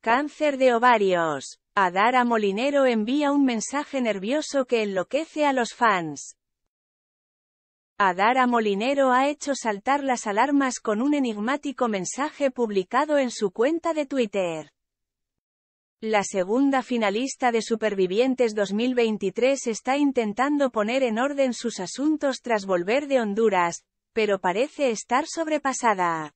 Cáncer de ovarios. Adara Molinero envía un mensaje nervioso que enloquece a los fans. Adara Molinero ha hecho saltar las alarmas con un enigmático mensaje publicado en su cuenta de Twitter. La segunda finalista de Supervivientes 2023 está intentando poner en orden sus asuntos tras volver de Honduras, pero parece estar sobrepasada.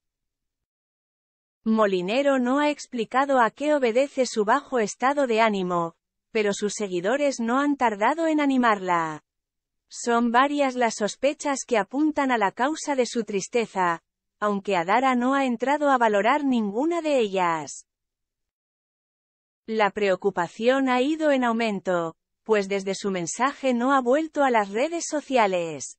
Molinero no ha explicado a qué obedece su bajo estado de ánimo, pero sus seguidores no han tardado en animarla. Son varias las sospechas que apuntan a la causa de su tristeza, aunque Adara no ha entrado a valorar ninguna de ellas. La preocupación ha ido en aumento, pues desde su mensaje no ha vuelto a las redes sociales.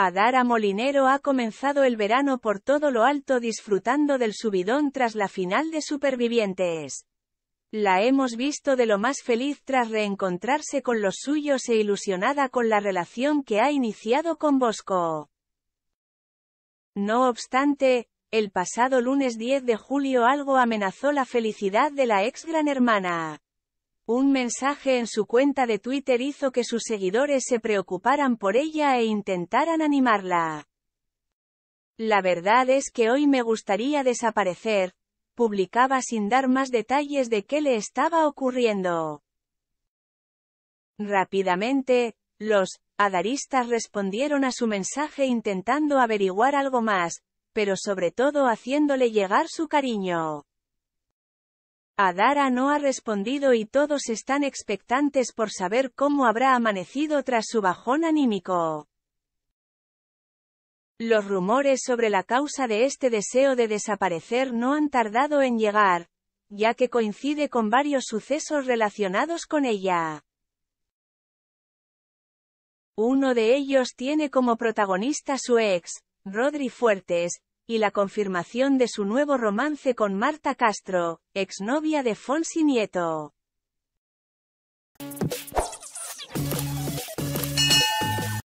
Adara Molinero ha comenzado el verano por todo lo alto disfrutando del subidón tras la final de Supervivientes. La hemos visto de lo más feliz tras reencontrarse con los suyos e ilusionada con la relación que ha iniciado con Bosco. No obstante, el pasado lunes 10 de julio algo amenazó la felicidad de la ex gran hermana. Un mensaje en su cuenta de Twitter hizo que sus seguidores se preocuparan por ella e intentaran animarla. La verdad es que hoy me gustaría desaparecer, publicaba sin dar más detalles de qué le estaba ocurriendo. Rápidamente, los adaristas respondieron a su mensaje intentando averiguar algo más, pero sobre todo haciéndole llegar su cariño. Adara no ha respondido y todos están expectantes por saber cómo habrá amanecido tras su bajón anímico. Los rumores sobre la causa de este deseo de desaparecer no han tardado en llegar, ya que coincide con varios sucesos relacionados con ella. Uno de ellos tiene como protagonista su ex, Rodri Fuertes, y la confirmación de su nuevo romance con Marta Castro, exnovia de Fonsi Nieto.